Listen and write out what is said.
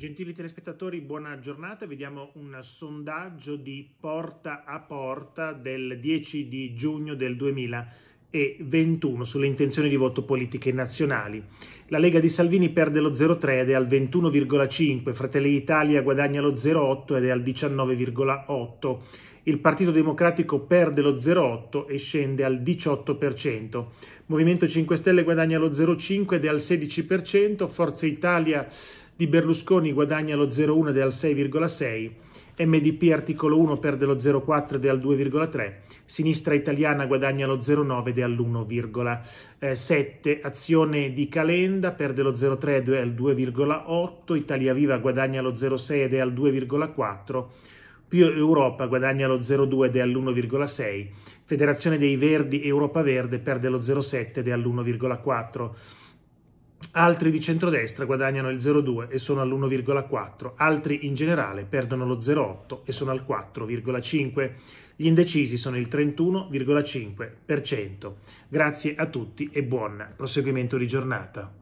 Gentili telespettatori, buona giornata. Vediamo un sondaggio di porta a porta del 10 di giugno del 2021 sulle intenzioni di voto politiche nazionali. La Lega di Salvini perde lo 0,3 ed è al 21,5, Fratelli d'Italia guadagna lo 0,8 ed è al 19,8, il Partito Democratico perde lo 0,8 e scende al 18%, Movimento 5 Stelle guadagna lo 0,5 ed è al 16%, Forza Italia di Berlusconi guadagna lo 0,1 del 6,6, MDP articolo 1 perde lo 0,4 del 2,3, sinistra italiana guadagna lo 0,9 del 1,7, azione di Calenda perde lo 0,3 del 2,8, Italia Viva guadagna lo 0,6 del 2,4, più Europa guadagna lo 0,2 dell'1,6, Federazione dei Verdi Europa Verde perde lo 0,7 dell'1,4 altri di centrodestra guadagnano il 0,2 e sono all'1,4, altri in generale perdono lo 0,8 e sono al 4,5. Gli indecisi sono il 31,5%. Grazie a tutti e buon proseguimento di giornata.